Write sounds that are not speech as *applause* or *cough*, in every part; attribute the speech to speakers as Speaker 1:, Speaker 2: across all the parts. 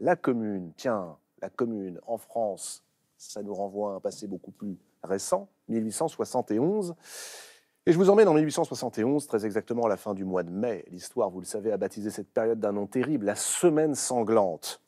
Speaker 1: La commune, tiens, la commune en France, ça nous renvoie à un passé beaucoup plus récent, 1871. Et je vous emmène en 1871, très exactement à la fin du mois de mai. L'histoire, vous le savez, a baptisé cette période d'un nom terrible, la semaine sanglante.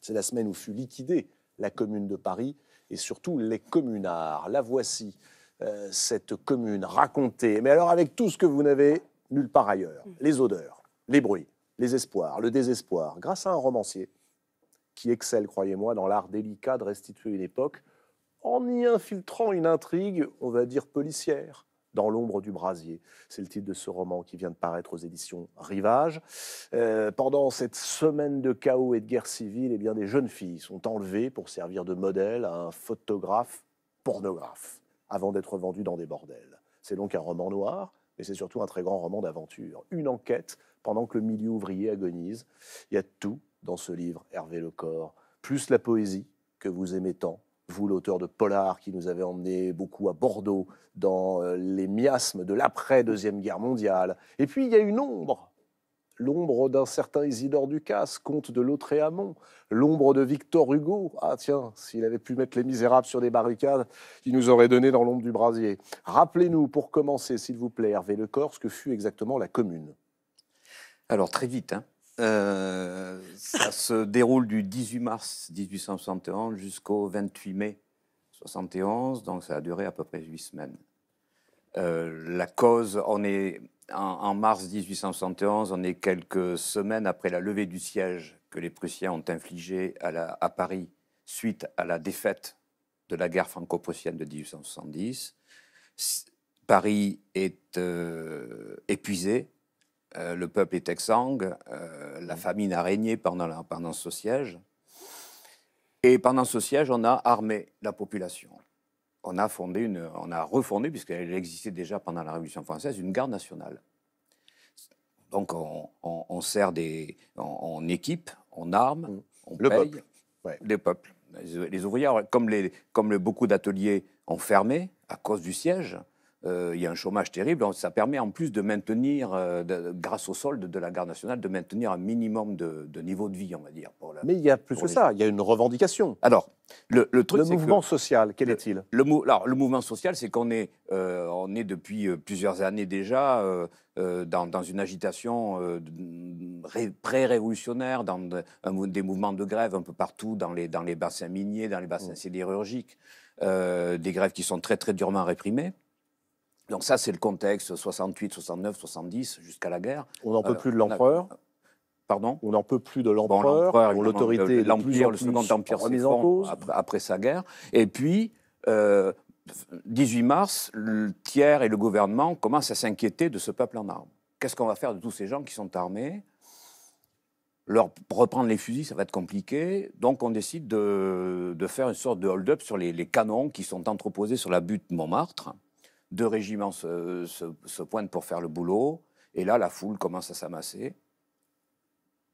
Speaker 1: C'est la semaine où fut liquidée la commune de Paris et surtout les communards. La voici, euh, cette commune racontée, mais alors avec tout ce que vous n'avez nulle part ailleurs. Mm. Les odeurs, les bruits, les espoirs, le désespoir, grâce à un romancier qui excelle, croyez-moi, dans l'art délicat de restituer une époque en y infiltrant une intrigue, on va dire, policière. Dans l'ombre du brasier. C'est le titre de ce roman qui vient de paraître aux éditions Rivage. Euh, pendant cette semaine de chaos et de guerre civile, eh bien, des jeunes filles sont enlevées pour servir de modèle à un photographe pornographe avant d'être vendues dans des bordels. C'est donc un roman noir, mais c'est surtout un très grand roman d'aventure. Une enquête pendant que le milieu ouvrier agonise. Il y a tout dans ce livre, Hervé Le Lecor, plus la poésie que vous aimez tant, vous l'auteur de Polar qui nous avait emmené beaucoup à Bordeaux dans euh, les miasmes de l'après-deuxième guerre mondiale. Et puis il y a une ombre, l'ombre d'un certain Isidore Ducasse, comte de Lautréamont, l'ombre de Victor Hugo. Ah tiens, s'il avait pu mettre les misérables sur des barricades, il nous aurait donné dans l'ombre du brasier. Rappelez-nous, pour commencer, s'il vous plaît, Hervé Le Lecor, ce que fut exactement
Speaker 2: la commune. Alors très vite, hein. Euh, ça se déroule du 18 mars 1871 jusqu'au 28 mai 71, donc ça a duré à peu près huit semaines. Euh, la cause, on est en, mars 1871, on est quelques semaines après la levée du siège que les Prussiens ont infligé à, à Paris suite à la défaite de la guerre franco-prussienne de 1870. Paris est euh, épuisé, euh, le peuple est exsangue, euh, la mm. famine a régné pendant, ce siège. Et pendant ce siège, on a armé la population. On a, fondé on a refondé, puisqu'elle existait déjà pendant la Révolution française, une garde nationale. Donc on, sert des, on, équipe, on arme, mm. on le peuple. les peuples. Les, ouvriers, comme, comme le, beaucoup d'ateliers ont fermé à cause du siège, euh, il y a un chômage terrible. ça permet en plus de maintenir, euh, grâce au solde de la garde nationale, de maintenir un minimum de, niveau de vie, on va dire. Pour Mais il y a plus que ça, il y a une revendication. Alors, le, truc, le mouvement social, quel est-il le, alors, le, mouvement social, c'est qu'on est, euh, on, est depuis plusieurs années déjà dans, une agitation pré-révolutionnaire, dans des mouvements de grève un peu partout, dans les, dans les bassins miniers, dans les bassins mmh. sidérurgiques, des grèves qui sont très très durement réprimées. Donc ça, c'est le contexte 68, 69, 70, jusqu'à la guerre. On n'en peut euh, plus de l'empereur euh, Pardon On n'en peut plus de l'empereur, bon, l'autorité de l'empire, le second empire s'est en cause. Après, sa guerre. Et puis, 18 euh, mars, le tiers et le gouvernement commencent à s'inquiéter de ce peuple en armes. Qu'est-ce qu'on va faire de tous ces gens qui sont armés leur reprendre les fusils, ça va être compliqué. Donc, on décide de, faire une sorte de hold-up sur les, canons qui sont entreposés sur la butte Montmartre. Deux régiments se, pointent pour faire le boulot. Et là, la foule commence à s'amasser.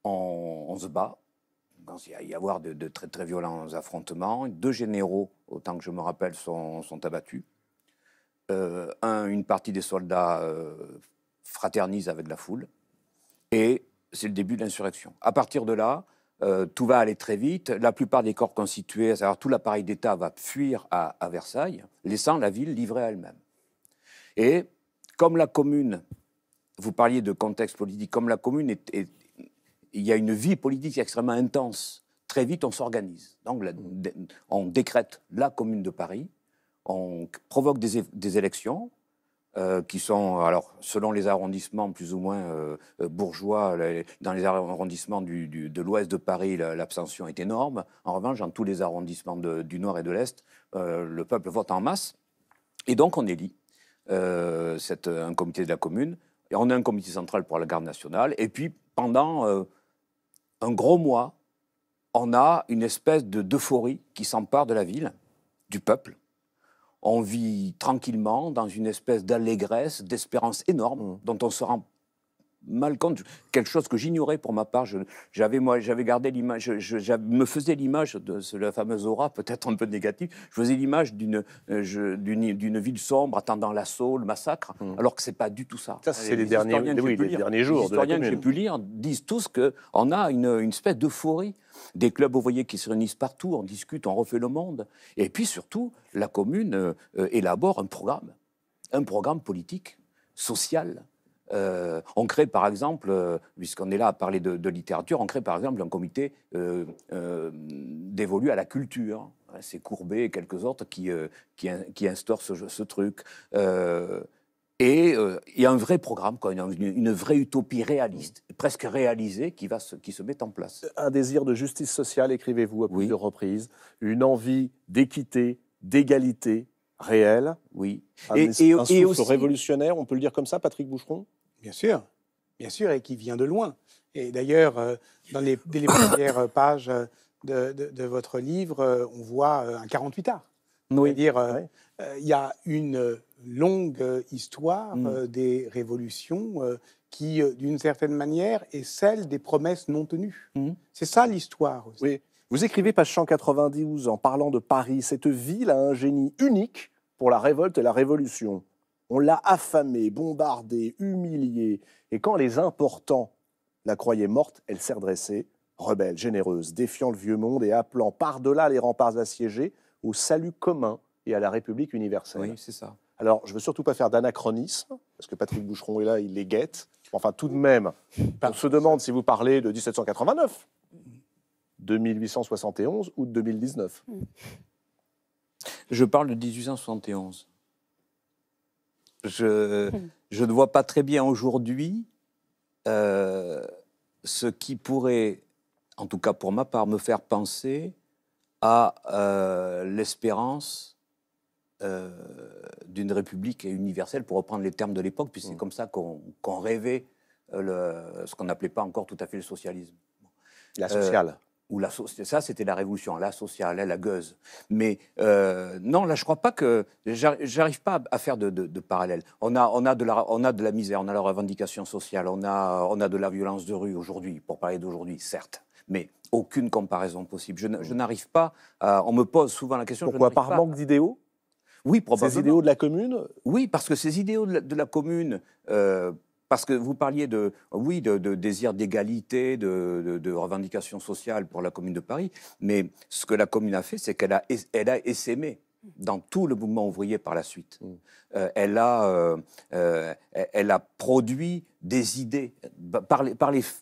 Speaker 2: On, se bat. Il y avoir de, très très violents affrontements. Deux généraux, autant que je me rappelle, sont, abattus. Euh, une partie des soldats euh, fraternise avec la foule. Et c'est le début de l'insurrection. À partir de là, euh, tout va aller très vite. La plupart des corps constitués, à tout l'appareil d'État, va fuir à, à Versailles, laissant la ville livrée à elle-même. Et comme la commune, vous parliez de contexte politique, comme la commune, il y a une vie politique extrêmement intense. Très vite, on s'organise. Donc, on décrète la commune de Paris, on provoque des, élections, euh, qui sont, alors, selon les arrondissements plus ou moins euh, bourgeois, dans les arrondissements du, de l'ouest de Paris, l'abstention est énorme. En revanche, dans tous les arrondissements du nord et de l'est, euh, le peuple vote en masse. Et donc, on élit. Euh, c'est euh, un comité de la commune. Et on a un comité central pour la garde nationale. Et puis, pendant euh, un gros mois, on a une espèce de d'euphorie qui s'empare de la ville, du peuple. On vit tranquillement dans une espèce d'allégresse, d'espérance énorme, mmh. dont on se rend mal compte, quelque chose que j'ignorais pour ma part. J'avais gardé l'image, je, me faisais l'image de la fameuse aura, peut-être un peu négative. Je faisais l'image d'une euh, d'une ville sombre attendant l'assaut, le massacre, mmh. alors que c'est pas du tout ça. Ça c'est les, derniers, les derniers jours. Les historiens que j'ai pu lire disent tous que a une, une espèce d'euphorie des clubs ouvriers qui se réunissent partout, on discute, on refait le monde, et puis surtout la commune euh, euh, élabore un programme, un programme politique, social euh, on crée par exemple, euh, puisqu'on est là à parler de, littérature, on crée par exemple un comité euh, dévolu à la culture. Hein, c'est Courbet et quelques autres qui, qui, instaurent ce, truc. et il y a un vrai programme, une, vraie utopie réaliste, presque réalisée, qui, se, met en place. Un désir de justice
Speaker 1: sociale, écrivez-vous à plusieurs reprises, une envie d'équité, d'égalité, réelle. Oui. et, et aussi, révolutionnaire,
Speaker 3: on peut le dire comme ça, Patrick Boucheron Bien sûr, bien sûr, et qui vient de loin. Et d'ailleurs, euh, dans les, *coughs* premières pages euh, de, votre livre, euh, on voit un 48 art. Oui. dire il y a une longue histoire mm. des révolutions qui, d'une certaine manière, est celle des promesses non tenues. Mm. C'est ça l'histoire. Aussi. Oui. Vous écrivez, page 192, en parlant de Paris, cette ville a un génie unique
Speaker 1: pour la révolte et la révolution. On l'a affamée, bombardée, humiliée. Et quand les importants la croyaient morte, elle s'est redressée, rebelle, généreuse, défiant le vieux monde et appelant par-delà les remparts assiégés au salut commun et à la République universelle. Oui, c'est ça. Alors, je veux surtout pas faire d'anachronisme, parce que Patrick Boucheron est là, il les guette. Enfin, tout de même, on se demande si vous parlez de 1789, de 1871 ou de 2019. Hmm. Je parle de
Speaker 2: 1871. Je, je, ne vois pas très bien aujourd'hui euh, ce qui pourrait, en tout cas pour ma part, me faire penser à euh, l'espérance euh, d'une république universelle, pour reprendre les termes de l'époque, puisque c'est mm. comme ça qu'on rêvait le, ce qu'on n'appelait pas encore tout à fait le socialisme. La sociale ou ça, c'était la révolution, la sociale, la gueuse. Mais euh, non, là, je crois pas que. J'arrive pas à faire de, parallèle. On a, on, a de la, on a de la misère, on a la revendication sociale, on a, on a de la violence de rue aujourd'hui, pour parler d'aujourd'hui, certes. Mais aucune comparaison possible. Je, n'arrive pas. on me pose souvent la question. Pourquoi Par manque d'idéaux Oui, probablement. Ces idéaux de la commune Oui, parce que ces idéaux de la, commune. Euh, parce que vous parliez de, oui, de, désir d'égalité, de, de, de revendication sociale pour la Commune de Paris, mais ce que la Commune a fait, c'est qu'elle a, elle a essaimé dans tout le mouvement ouvrier par la suite. Mm. Euh, elle, a, euh, euh, elle a produit des idées, par,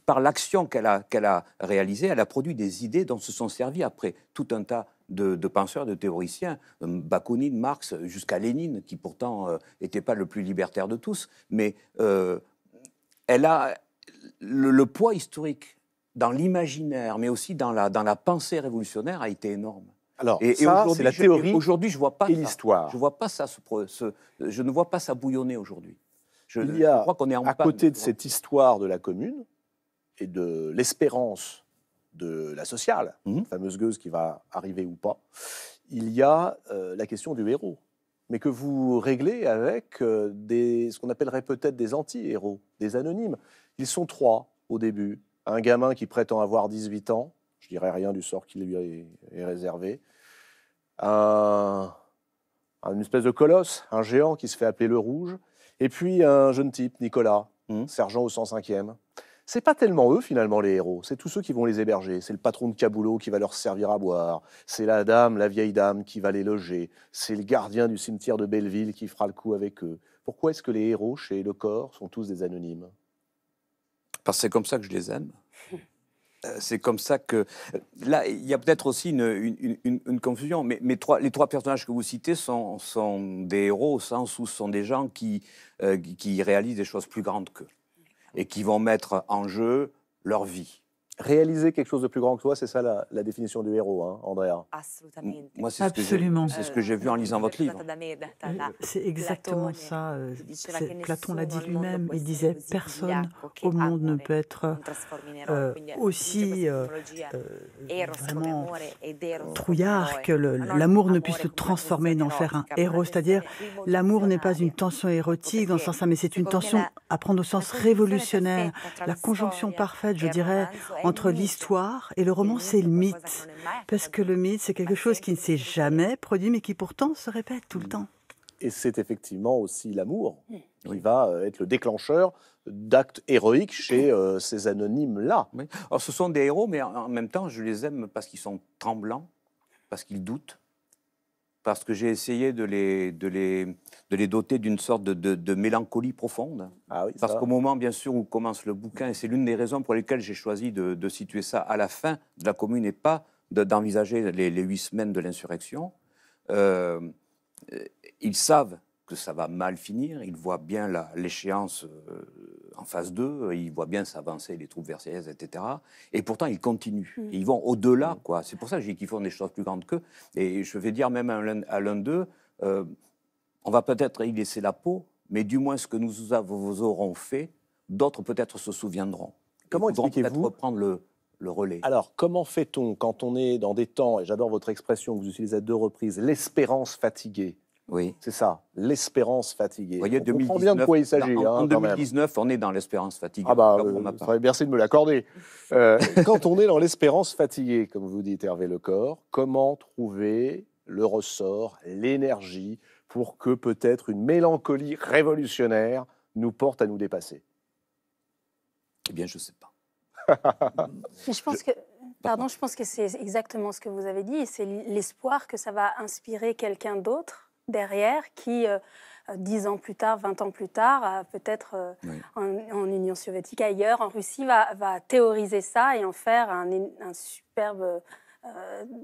Speaker 2: par, l'action qu'elle a, qu'elle a réalisée, elle a produit des idées dont se sont servis après tout un tas de, de penseurs, de théoriciens, Bakounine, Marx, jusqu'à Lénine, qui pourtant n'était pas le plus libertaire de tous, mais elle a le, poids historique dans l'imaginaire, mais aussi dans la, dans la pensée révolutionnaire, a été énorme. Alors, et, ça, c'est la théorie. Aujourd'hui, je vois pas l'histoire. Je vois pas ça. je ne vois pas ça bouillonner aujourd'hui. Je, Il y a, crois qu'on est en à côté de
Speaker 1: cette histoire de la commune et de l'espérance de la sociale, mhm. fameuse gueuse qui va arriver ou pas, il y a euh, la question du héros mais que vous réglez avec euh, des, ce qu'on appellerait peut-être des anti-héros, des anonymes. Ils sont trois au début. Un gamin qui prétend avoir 18 ans, je dirais rien du sort qui lui est réservé. Un, une espèce de colosse, un géant qui se fait appeler le rouge. Et puis un jeune type, Nicolas, mmh. sergent au 105e c'est pas tellement eux finalement les héros, c'est tous ceux qui vont les héberger, c'est le patron de Caboulot qui va leur servir à boire, c'est la dame, la vieille dame qui va les loger, c'est le gardien du cimetière de Belleville qui fera le coup avec eux. Pourquoi est-ce que les héros chez Le Corps sont tous des anonymes
Speaker 2: Parce que c'est comme ça que je les aime. Euh, c'est comme ça que. Là, il y a peut-être aussi une, confusion, mais, les trois personnages que vous citez sont, des héros au sens où ce sont des gens qui, euh, qui réalisent des choses plus grandes qu'eux et qui vont mettre en jeu leur vie réaliser quelque chose de plus grand que toi, c'est ça
Speaker 1: la, définition du héros, hein, Andrea. Absolument. c'est ce que j'ai vu en lisant votre livre.
Speaker 4: C'est exactement ça. Euh, euh, Platon l'a dit lui-même. Il disait personne ah, au monde ne peut être euh, aussi vraiment trouillard que l'amour ne puisse le transformer et en faire un héros. C'est-à-dire, l'amour n'est pas une tension érotique dans le sens ça, mais c'est une tension à prendre au sens révolutionnaire. La conjonction parfaite, je e dirais, entre l'histoire et le roman, c'est le mythe. Parce que le mythe, c'est quelque chose qui ne s'est jamais produit, mais qui pourtant se répète tout le mm. temps.
Speaker 1: Et c'est effectivement aussi l'amour mm. qui va euh, être le déclencheur d'actes
Speaker 2: héroïques chez euh, ces anonymes-là. ce sont des héros, mais en même temps, je les aime parce qu'ils sont tremblants, parce qu'ils doutent, parce que j'ai essayé de les, de les, de les doter d'une sorte de, de, mélancolie profonde. Ah parce qu'au moment, bien sûr, où commence le bouquin, et c'est l'une des raisons pour lesquelles j'ai choisi de, de, situer ça à la fin de la commune et pas d'envisager les, huit semaines de l'insurrection, euh, euh, ils savent que ça va mal finir. Il voit bien l'échéance euh, en phase 2, il voit bien s'avancer les troupes versaillaises, etc. Et pourtant, ils continuent. Mm. ils vont au-delà, mm. quoi. C'est pour ça que j'ai qu'ils font des choses plus grandes qu'eux. Et je vais dire même à l'un d'eux, euh, on va peut-être y laisser la peau, mais du moins ce que nous vous aurons fait, d'autres peut-être se souviendront. Comment expliquez-vous reprendre le relais. Alors, comment fait-on
Speaker 1: quand on est dans des temps, et j'adore votre expression que vous utilisez à deux reprises, l'espérance fatiguée oui. C'est ça, l'espérance fatiguée. Vous voyez, 2019, il s'agit. En, 2019,
Speaker 2: hein, on est dans l'espérance
Speaker 1: fatiguée. Ah bah, merci euh, de me l'accorder. Euh, *laughs* quand on est dans l'espérance fatiguée, comme vous dites Hervé Lecor, comment trouver le ressort, l'énergie pour que peut-être une mélancolie révolutionnaire nous porte à nous dépasser
Speaker 2: Eh bien, je ne sais pas. *laughs*
Speaker 5: je pense que Pardon, je pense que c'est exactement ce que vous avez dit. C'est l'espoir que ça va inspirer quelqu'un d'autre derrière qui, euh, euh, dix ans plus tard, vingt ans plus tard, peut-être euh, en, Union soviétique, ailleurs, en Russie, va, théoriser ça et en faire un, superbe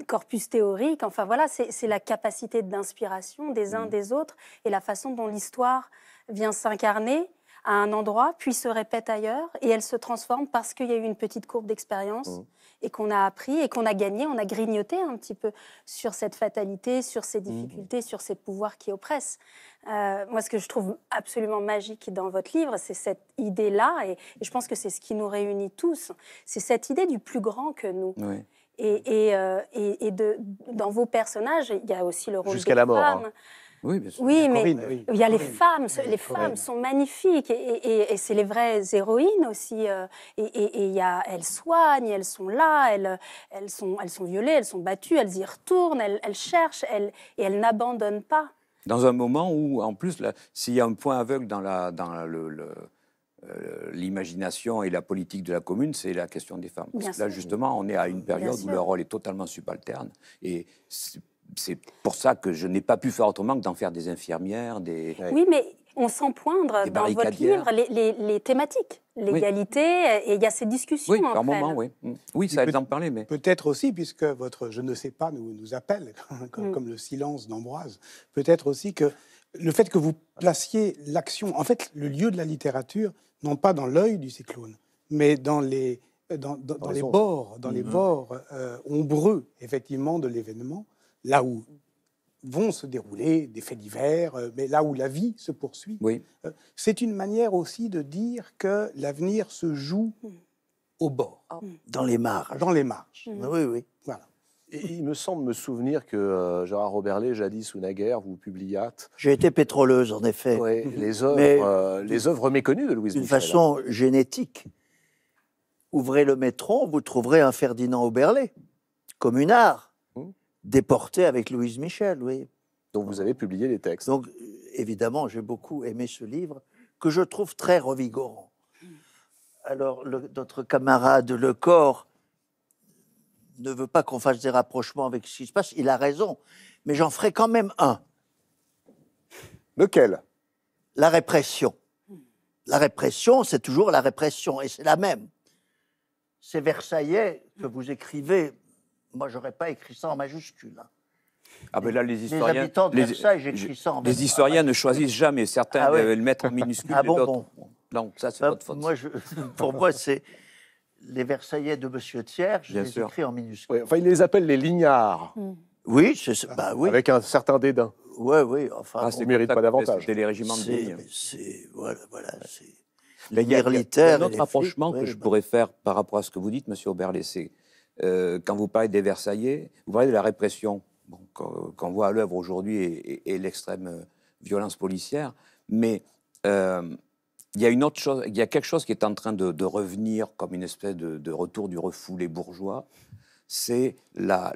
Speaker 5: corpus théorique. Enfin voilà, c'est la capacité d'inspiration des uns mm. des autres et la façon dont l'histoire vient s'incarner à un endroit, puis se répète ailleurs, et elle se transforme parce qu'il y a eu une petite courbe d'expérience. Mm et qu'on a appris et qu'on a gagné, on a grignoté un petit peu sur cette fatalité, sur ces mhm. difficultés, sur ces pouvoirs qui oppressent. Euh, moi, ce que je trouve absolument magique dans votre livre, c'est cette idée-là, et, je pense que c'est ce qui nous réunit tous, c'est cette idée du plus grand que nous. Et, euh, et, et de, dans vos personnages, il y a aussi le rôle jusqu'à la mort, oui, mais il y a les femmes, les femmes sont magnifiques et, c'est les vraies héroïnes aussi. Euh, et, et y a, elles soignent, elles sont là, elles, elles, sont, elles sont violées, elles sont battues, elles y retournent, elles, cherchent et elles n'abandonnent pas.
Speaker 2: Dans un moment où, en plus, s'il y a un point aveugle dans, la, dans le, euh, l'imagination et la politique de la commune, c'est la question des femmes. Parce que Là, justement, on est à une période où leur rôle est totalement subalterne. Et c'est pour ça que je n'ai pas pu faire autrement que d'en faire des infirmières, des. Oui, mais
Speaker 5: on sent poindre dans votre livre les, les, les thématiques, l'égalité, et il y a ces discussions. Oui, par moment, oui.
Speaker 3: Mm. Oui, ça, à en parler, mais. Peut-être aussi, puisque votre je ne sais pas nous, nous appelle, *laughs* mm. comme, le silence d'Ambroise, peut-être aussi que le fait que vous placiez l'action, en fait, le lieu de la littérature, non pas dans l'œil du cyclone, mais dans les, euh, dans, les bords, dans les mm-hmm. bords euh, ombreux, effectivement, de l'événement là où vont se dérouler des faits divers, euh, mais là où la vie se poursuit. Euh, c'est une manière aussi de dire que l'avenir se joue au bord, oh. dans les marges. Dans les marges. Mm. Oui, oui.
Speaker 1: Voilà. il me semble me souvenir que euh, Gérard Roberlet, jadis ou naguère, vous publiâtes.
Speaker 6: J'ai été pétroleuse, en effet. les œuvres, méconnues de Louise D'une hein. façon génétique. Ouvrez le métron, vous trouverez un Ferdinand comme une art déporté avec Louise Michel, oui. Donc vous avez publié les textes. Donc évidemment, j'ai beaucoup aimé ce livre que je trouve très revigorant. Alors notre camarade Le corps ne veut pas qu'on fasse des rapprochements avec ce qui se passe. Il a raison, mais j'en ferai quand même un. Lequel La répression. La répression, c'est toujours la répression, et c'est la même. C'est Versaillais que vous écrivez moi, j'aurais pas écrit ça en majuscule. Hein.
Speaker 2: Ah ben là, les historiens, habitants de les, ça, j'écris ça en Les historiens ne choisissent ah jamais. Certains ah le mettre en minuscule. Ah bon, bon.
Speaker 6: Donc ça, c'est bah, votre faute. Moi, *laughs* pour moi, c'est les Versaillais de Monsieur Thiers, je Bien les sûr. écris en minuscule. enfin,
Speaker 1: ils les appellent les lignards. Hmm. Oui, c'est, bah, oui. Avec un certain dédain. Oui, oui. Enfin, ah, ne mérite pas davantage. C'est les régiments de ligne.
Speaker 6: C'est, voilà, voilà. C'est,
Speaker 2: il y a, un autre rapprochement que je bah. pourrais faire par rapport à ce que vous dites, Monsieur aubert c'est euh, quand vous parlez des Versaillais, vous parlez de la répression qu'on voit à l'œuvre aujourd'hui et, l'extrême euh, violence policière, mais euh, il y a une autre chose, il y a quelque chose qui est en train de, revenir comme une espèce de, retour du les bourgeois, c'est la,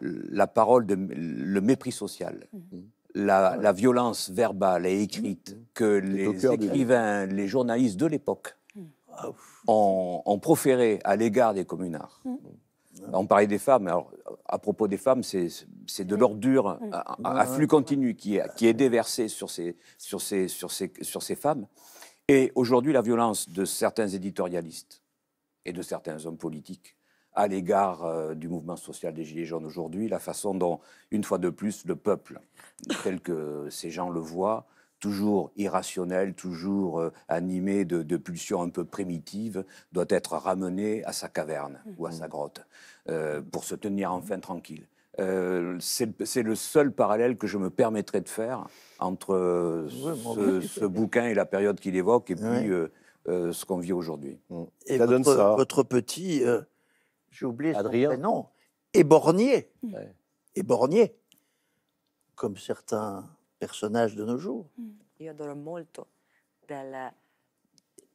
Speaker 2: parole, de, le mépris social. Mmh. Ah la, violence verbale et écrite mmh. que les écrivains, les journalistes de l'époque mmh. ont, proféré à l'égard des communards. On parlait des femmes. Alors, à propos des femmes, c'est de l'ordure à, flux continu qui est, qui déversée sur ces, sur sur sur ces femmes. Et aujourd'hui, la violence de certains éditorialistes et de certains hommes politiques à l'égard euh, du mouvement social des Gilets jaunes aujourd'hui, la façon dont, une fois de plus, le peuple, tel que ces gens le voient, toujours irrationnel, toujours euh, animé de, pulsions un peu primitives, doit être ramené à sa caverne mmh. ou à sa grotte euh, pour se tenir mmh. enfin tranquille. Euh, c'est le seul parallèle que je me permettrais de faire entre ce, bouquin et la période qu'il évoque et puis ce qu'on vit aujourd'hui.
Speaker 6: Mmh. Et votre, petit, j'ai oublié Adrien. son prénom, Ébornier. Ouais. comme certains personnages de nos jours.
Speaker 4: Mm.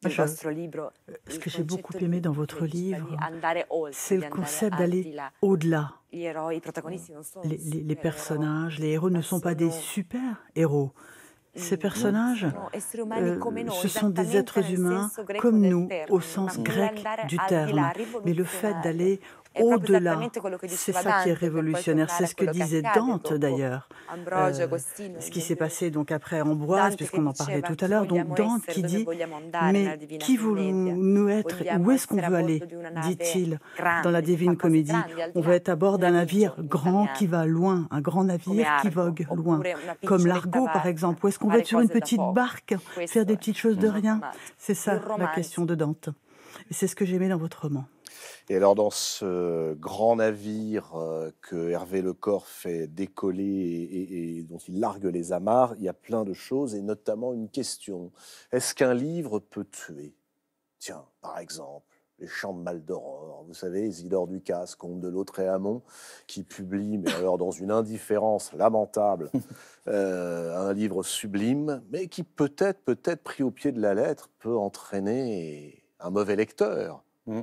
Speaker 4: Eh, ce que j'ai beaucoup aimé dans votre livre, c'est le concept d'aller au-delà. Les, personnages, les héros ne sont pas des super-héros. Ces mm. personnages, euh, ce sont des êtres humains comme nous, au sens grec du terme. Mais le fait d'aller au-delà. C'est ça qui est révolutionnaire, c'est ce que disait Dante d'ailleurs. Euh, ce qui s'est passé donc après Ambroise, puisqu'on en parlait tout à l'heure, donc Dante qui dit Mais qui voulons-nous être Où est-ce qu'on veut aller dit-il dans la Divine Comédie. On veut être à bord d'un navire grand qui va loin, un grand navire qui vogue loin, comme l'Argo, par exemple. Ou est-ce qu'on veut être sur une petite barque, faire des petites choses de rien C'est ça la question de Dante. Et C'est ce que j'aimais dans votre roman.
Speaker 1: Et alors, dans ce grand navire euh, que Hervé Lecor fait décoller et, dont il largue les amarres, il y a plein de choses, et notamment une question. Est-ce qu'un livre peut tuer Tiens, par exemple. Les Champs de Maldoror, vous savez, Isidore Ducasse, comte de l'autre et Hamon, qui publie, mais alors dans une indifférence lamentable, *laughs* euh, un livre sublime, mais qui peut-être, peut-être pris au pied de la lettre, peut entraîner un mauvais
Speaker 2: lecteur. Mm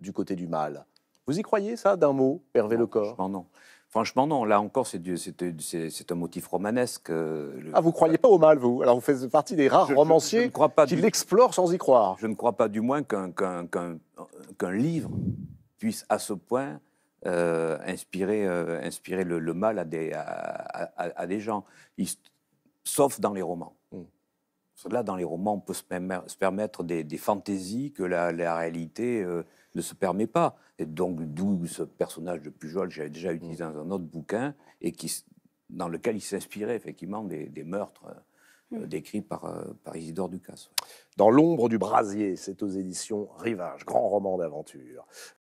Speaker 2: du côté du mal. Vous y croyez, ça, d'un mot, Hervé Le Corps Franchement, non. Franchement, non. Là encore, c'est un motif romanesque. Euh, ah, vous ne croyez
Speaker 1: pas au mal, vous Alors, vous faites partie des rares
Speaker 2: romanciers qui l'explorent sans y croire. Je ne crois pas, du moins, qu'un livre puisse à ce point euh, inspirer, euh, le, mal à des, à, des gens, sauf dans les romans. Hmm. Là, dans les romans, on peut se, permettre des, fantaisies que la, la réalité ne se permet pas. Et donc, d'où ce personnage de Pujol, j'avais déjà utilisé dans un autre bouquin, et qui, dans lequel il s'inspirait effectivement des, meurtres euh, hmm. décrits par, euh, par Isidore Ducasse. Dans l'ombre du brasier, c'est aux éditions
Speaker 1: Rivage, grand roman d'aventure.